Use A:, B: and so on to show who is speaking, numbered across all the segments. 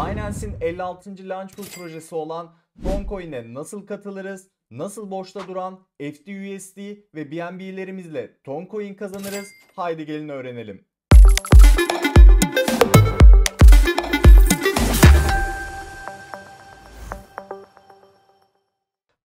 A: Binance'in 56. launch pool projesi olan Toncoin'e nasıl katılırız? Nasıl boşta duran FTUSD ve BNB'lerimizle Toncoin kazanırız? Haydi gelin öğrenelim.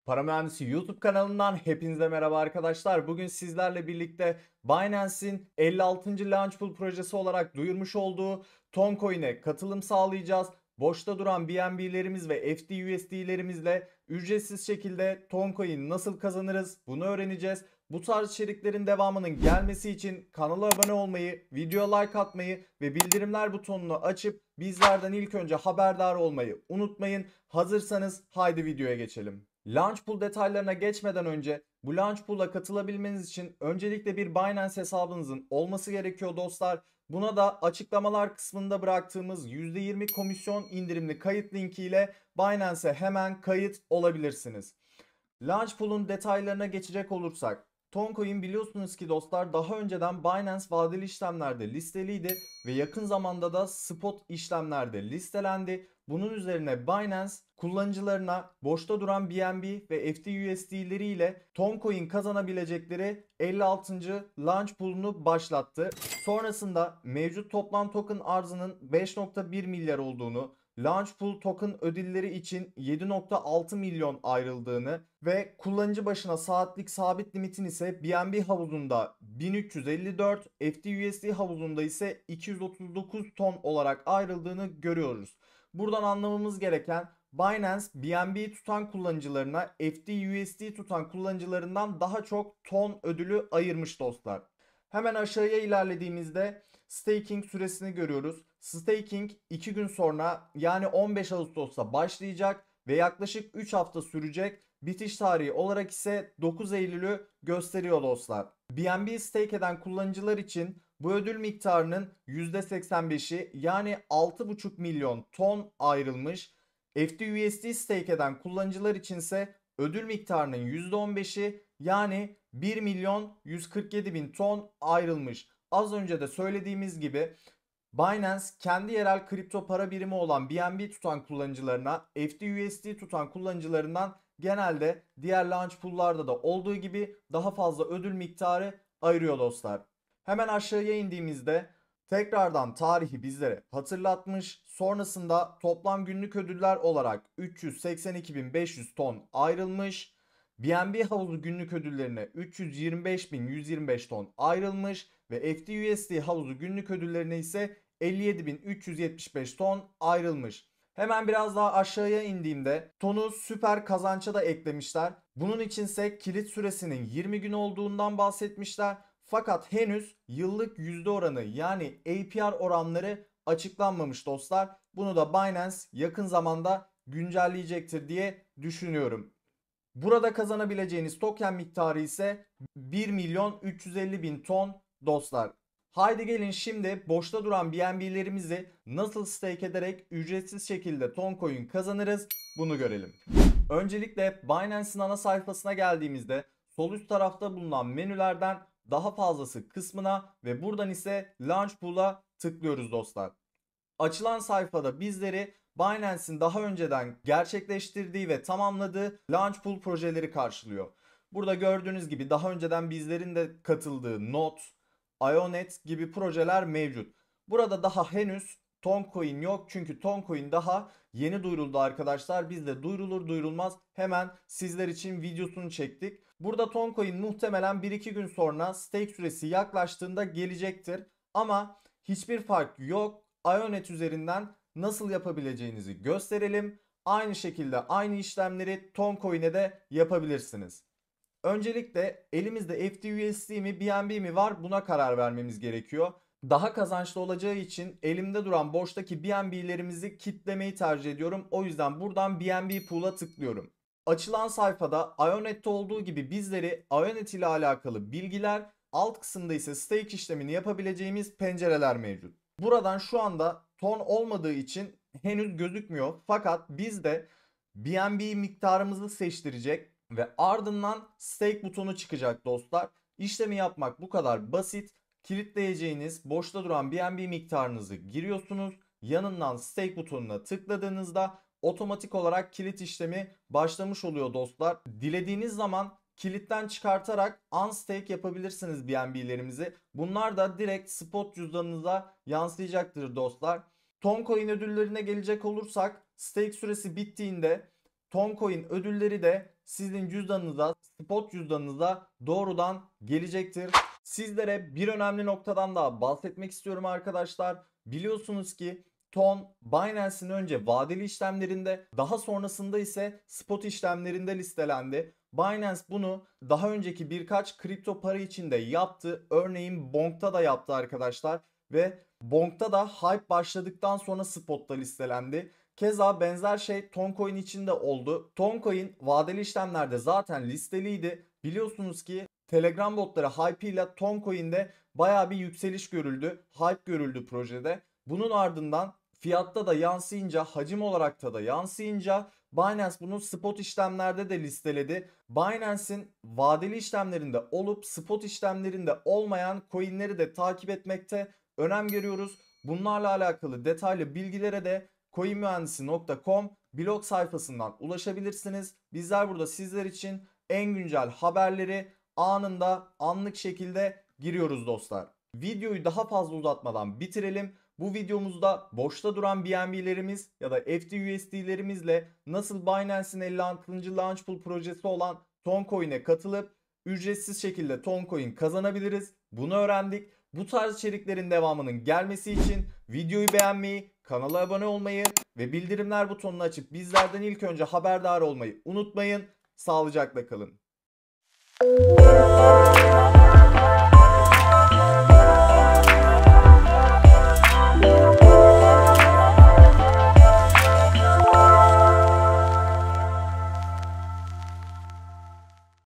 A: Para Mühendisi YouTube kanalından hepinize merhaba arkadaşlar. Bugün sizlerle birlikte Binance'in 56. Launch Pool projesi olarak duyurmuş olduğu Toncoin'e katılım sağlayacağız boşta duran BNB'lerimiz ve FTUSD'lerimizle ücretsiz şekilde Toncoin nasıl kazanırız bunu öğreneceğiz. Bu tarz içeriklerin devamının gelmesi için kanala abone olmayı, videoya like atmayı ve bildirimler butonunu açıp bizlerden ilk önce haberdar olmayı unutmayın. Hazırsanız haydi videoya geçelim. Launchpool detaylarına geçmeden önce bu Launchpool'a katılabilmeniz için öncelikle bir Binance hesabınızın olması gerekiyor dostlar. Buna da açıklamalar kısmında bıraktığımız %20 komisyon indirimli kayıt linkiyle Binance'e hemen kayıt olabilirsiniz. Launchpool'un detaylarına geçecek olursak Toncoin biliyorsunuz ki dostlar daha önceden Binance vadeli işlemlerde listeliydi ve yakın zamanda da spot işlemlerde listelendi. Bunun üzerine Binance kullanıcılarına boşta duran BNB ve FTUSD'leri ile Toncoin kazanabilecekleri 56. launch pool'unu başlattı. Sonrasında mevcut toplam token arzının 5.1 milyar olduğunu, launch token ödülleri için 7.6 milyon ayrıldığını ve kullanıcı başına saatlik sabit limitin ise BNB havuzunda 1354, FTUSD havuzunda ise 239 ton olarak ayrıldığını görüyoruz. Buradan anlamamız gereken Binance BNB tutan kullanıcılarına FTUSD tutan kullanıcılarından daha çok ton ödülü ayırmış dostlar. Hemen aşağıya ilerlediğimizde staking süresini görüyoruz. Staking 2 gün sonra yani 15 Ağustos'ta başlayacak ve yaklaşık 3 hafta sürecek. Bitiş tarihi olarak ise 9 Eylül'ü gösteriyor dostlar. BNB stake eden kullanıcılar için bu ödül miktarının %85'i yani 6,5 milyon ton ayrılmış. FTUSD stake eden kullanıcılar için ise ödül miktarının %15'i yani 1 milyon 147 bin ton ayrılmış. Az önce de söylediğimiz gibi Binance kendi yerel kripto para birimi olan BNB tutan kullanıcılarına FTUSD tutan kullanıcılarından genelde diğer launch pool'larda da olduğu gibi daha fazla ödül miktarı ayırıyor dostlar. Hemen aşağıya indiğimizde tekrardan tarihi bizlere hatırlatmış. Sonrasında toplam günlük ödüller olarak 382.500 ton ayrılmış. BNB havuzu günlük ödüllerine 325.125 ton ayrılmış ve FTUSD havuzu günlük ödüllerine ise 57.375 ton ayrılmış. Hemen biraz daha aşağıya indiğimde tonu süper kazança da eklemişler. Bunun içinse kilit süresinin 20 gün olduğundan bahsetmişler. Fakat henüz yıllık yüzde oranı yani APR oranları açıklanmamış dostlar. Bunu da Binance yakın zamanda güncelleyecektir diye düşünüyorum. Burada kazanabileceğiniz token miktarı ise 1 milyon 350 bin ton dostlar. Haydi gelin şimdi boşta duran BNB'lerimizi nasıl stake ederek ücretsiz şekilde ton coin kazanırız bunu görelim. Öncelikle Binance'in ana sayfasına geldiğimizde sol üst tarafta bulunan menülerden daha fazlası kısmına ve buradan ise Launch Pool'a tıklıyoruz dostlar. Açılan sayfada bizleri Binance'in daha önceden gerçekleştirdiği ve tamamladığı Launch Pool projeleri karşılıyor. Burada gördüğünüz gibi daha önceden bizlerin de katıldığı Not, Ionet gibi projeler mevcut. Burada daha henüz Toncoin yok çünkü Toncoin daha yeni duyuruldu arkadaşlar. Biz de duyurulur duyurulmaz hemen sizler için videosunu çektik. Burada Toncoin muhtemelen 1-2 gün sonra stake süresi yaklaştığında gelecektir. Ama hiçbir fark yok. Ionet üzerinden nasıl yapabileceğinizi gösterelim. Aynı şekilde aynı işlemleri Toncoin'e de yapabilirsiniz. Öncelikle elimizde FTUSD mi BNB mi var buna karar vermemiz gerekiyor. Daha kazançlı olacağı için elimde duran borçtaki BNB'lerimizi kitlemeyi tercih ediyorum. O yüzden buradan BNB Pool'a tıklıyorum. Açılan sayfada Ionet'te olduğu gibi bizleri Ionet ile alakalı bilgiler, alt kısımda ise stake işlemini yapabileceğimiz pencereler mevcut. Buradan şu anda ton olmadığı için henüz gözükmüyor. Fakat biz de BNB miktarımızı seçtirecek ve ardından stake butonu çıkacak dostlar. İşlemi yapmak bu kadar basit. Kilitleyeceğiniz boşta duran BNB miktarınızı giriyorsunuz. Yanından stake butonuna tıkladığınızda otomatik olarak kilit işlemi başlamış oluyor dostlar. Dilediğiniz zaman kilitten çıkartarak unstake yapabilirsiniz BNB'lerimizi. Bunlar da direkt spot cüzdanınıza yansıyacaktır dostlar. Tomcoin ödüllerine gelecek olursak stake süresi bittiğinde Toncoin ödülleri de sizin cüzdanınıza, spot cüzdanınıza doğrudan gelecektir. Sizlere bir önemli noktadan daha bahsetmek istiyorum arkadaşlar. Biliyorsunuz ki Ton Binance'in önce vadeli işlemlerinde daha sonrasında ise spot işlemlerinde listelendi. Binance bunu daha önceki birkaç kripto para içinde yaptı. Örneğin Bonk'ta da yaptı arkadaşlar ve Bonk'ta da hype başladıktan sonra spot'ta listelendi. Keza benzer şey Toncoin için de oldu. Toncoin vadeli işlemlerde zaten listeliydi. Biliyorsunuz ki Telegram botları hype ile Toncoin'de baya bir yükseliş görüldü. Hype görüldü projede. Bunun ardından fiyatta da yansıyınca hacim olarak da da yansıyınca Binance bunu spot işlemlerde de listeledi. Binance'in vadeli işlemlerinde olup spot işlemlerinde olmayan coinleri de takip etmekte önem görüyoruz. Bunlarla alakalı detaylı bilgilere de coinmühendisi.com blog sayfasından ulaşabilirsiniz. Bizler burada sizler için en güncel haberleri anında anlık şekilde giriyoruz dostlar. Videoyu daha fazla uzatmadan bitirelim. Bu videomuzda boşta duran BNB'lerimiz ya da FTUSD'lerimizle nasıl Binance'in 56. Launch Pool projesi olan Toncoin'e katılıp ücretsiz şekilde Toncoin kazanabiliriz. Bunu öğrendik. Bu tarz içeriklerin devamının gelmesi için videoyu beğenmeyi, kanala abone olmayı ve bildirimler butonunu açıp bizlerden ilk önce haberdar olmayı unutmayın. Sağlıcakla kalın.